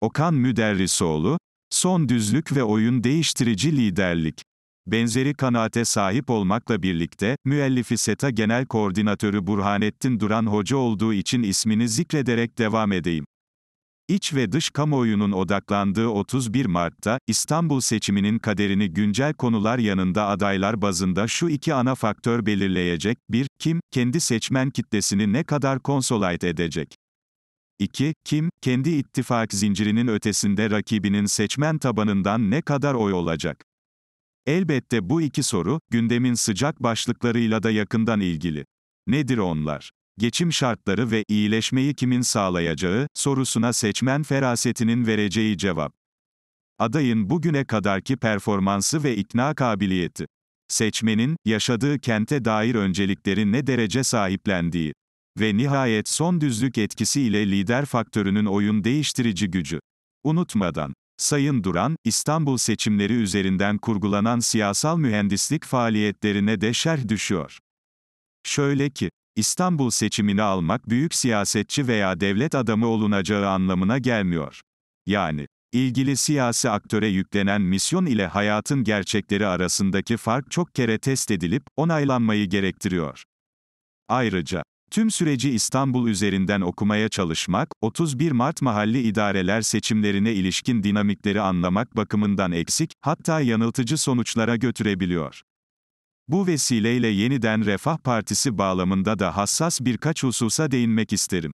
Okan Müderrisoğlu, son düzlük ve oyun değiştirici liderlik. Benzeri kanaate sahip olmakla birlikte, müellifi SETA Genel Koordinatörü Burhanettin Duran Hoca olduğu için ismini zikrederek devam edeyim. İç ve dış kamuoyunun odaklandığı 31 Mart'ta, İstanbul seçiminin kaderini güncel konular yanında adaylar bazında şu iki ana faktör belirleyecek, 1. Kim, kendi seçmen kitlesini ne kadar konsolayt edecek? 2. Kim, kendi ittifak zincirinin ötesinde rakibinin seçmen tabanından ne kadar oy olacak? Elbette bu iki soru, gündemin sıcak başlıklarıyla da yakından ilgili. Nedir onlar? Geçim şartları ve iyileşmeyi kimin sağlayacağı, sorusuna seçmen ferasetinin vereceği cevap. Adayın bugüne kadarki performansı ve ikna kabiliyeti. Seçmenin, yaşadığı kente dair öncelikleri ne derece sahiplendiği. Ve nihayet son düzlük etkisi ile lider faktörünün oyun değiştirici gücü. Unutmadan, Sayın Duran, İstanbul seçimleri üzerinden kurgulanan siyasal mühendislik faaliyetlerine de şerh düşüyor. Şöyle ki, İstanbul seçimini almak büyük siyasetçi veya devlet adamı olunacağı anlamına gelmiyor. Yani, ilgili siyasi aktöre yüklenen misyon ile hayatın gerçekleri arasındaki fark çok kere test edilip, onaylanmayı gerektiriyor. Ayrıca, Tüm süreci İstanbul üzerinden okumaya çalışmak, 31 Mart mahalli idareler seçimlerine ilişkin dinamikleri anlamak bakımından eksik, hatta yanıltıcı sonuçlara götürebiliyor. Bu vesileyle yeniden Refah Partisi bağlamında da hassas birkaç hususa değinmek isterim.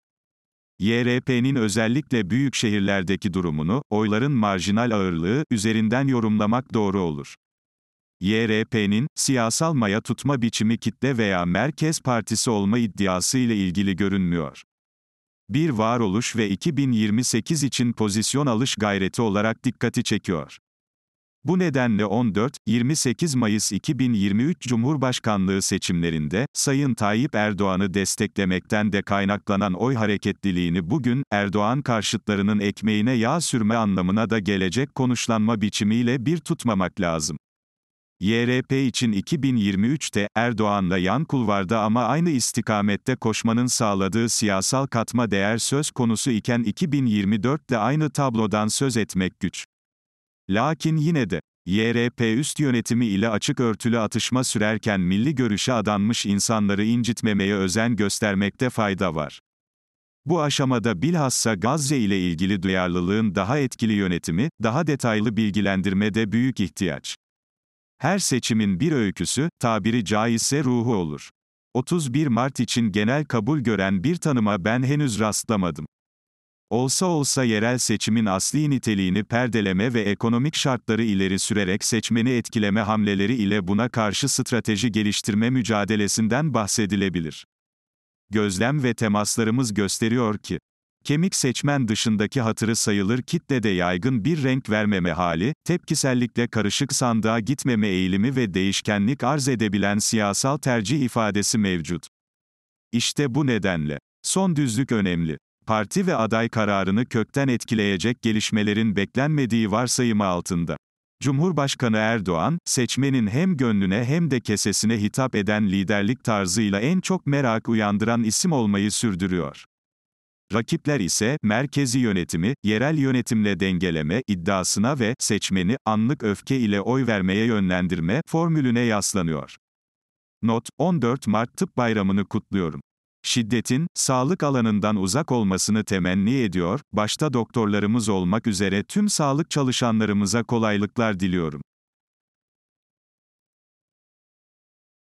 YRP'nin özellikle büyük şehirlerdeki durumunu, oyların marjinal ağırlığı üzerinden yorumlamak doğru olur. YRP'nin, siyasal maya tutma biçimi kitle veya merkez partisi olma iddiası ile ilgili görünmüyor. Bir varoluş ve 2028 için pozisyon alış gayreti olarak dikkati çekiyor. Bu nedenle 14-28 Mayıs 2023 Cumhurbaşkanlığı seçimlerinde Sayın Tayyip Erdoğan'ı desteklemekten de kaynaklanan oy hareketliliğini bugün Erdoğan karşıtlarının ekmeğine yağ sürme anlamına da gelecek konuşlanma biçimiyle bir tutmamak lazım. YRP için 2023'te Erdoğan'la yan kulvarda ama aynı istikamette koşmanın sağladığı siyasal katma değer söz konusu iken 2024'te aynı tablodan söz etmek güç. Lakin yine de YRP üst yönetimi ile açık örtülü atışma sürerken milli görüşe adanmış insanları incitmemeye özen göstermekte fayda var. Bu aşamada bilhassa Gazze ile ilgili duyarlılığın daha etkili yönetimi, daha detaylı bilgilendirme de büyük ihtiyaç. Her seçimin bir öyküsü, tabiri caizse ruhu olur. 31 Mart için genel kabul gören bir tanıma ben henüz rastlamadım. Olsa olsa yerel seçimin asli niteliğini perdeleme ve ekonomik şartları ileri sürerek seçmeni etkileme hamleleri ile buna karşı strateji geliştirme mücadelesinden bahsedilebilir. Gözlem ve temaslarımız gösteriyor ki, kemik seçmen dışındaki hatırı sayılır kitlede yaygın bir renk vermeme hali, tepkisellikle karışık sandığa gitmeme eğilimi ve değişkenlik arz edebilen siyasal tercih ifadesi mevcut. İşte bu nedenle, son düzlük önemli. Parti ve aday kararını kökten etkileyecek gelişmelerin beklenmediği varsayımı altında. Cumhurbaşkanı Erdoğan, seçmenin hem gönlüne hem de kesesine hitap eden liderlik tarzıyla en çok merak uyandıran isim olmayı sürdürüyor. Rakipler ise, merkezi yönetimi, yerel yönetimle dengeleme, iddiasına ve, seçmeni, anlık öfke ile oy vermeye yönlendirme, formülüne yaslanıyor. Not, 14 Mart Tıp Bayramı'nı kutluyorum. Şiddetin, sağlık alanından uzak olmasını temenni ediyor, başta doktorlarımız olmak üzere tüm sağlık çalışanlarımıza kolaylıklar diliyorum.